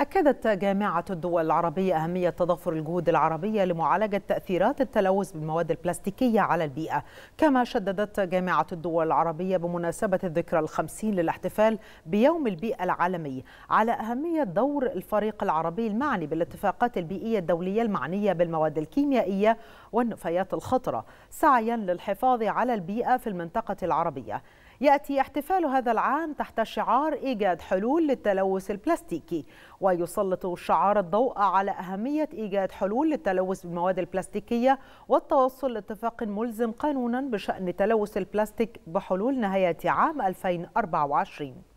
أكدت جامعة الدول العربية أهمية تضافر الجهود العربية لمعالجة تأثيرات التلوث بالمواد البلاستيكية على البيئة كما شددت جامعة الدول العربية بمناسبة الذكرى الخمسين للاحتفال بيوم البيئة العالمي على أهمية دور الفريق العربي المعني بالاتفاقات البيئية الدولية المعنية بالمواد الكيميائية والنفايات الخطرة سعيا للحفاظ على البيئة في المنطقة العربية يأتي احتفال هذا العام تحت شعار إيجاد حلول للتلوث البلاستيكي ويسلط الشعار الضوء على أهمية إيجاد حلول للتلوث بالمواد البلاستيكية والتوصل لاتفاق ملزم قانونا بشأن تلوث البلاستيك بحلول نهاية عام 2024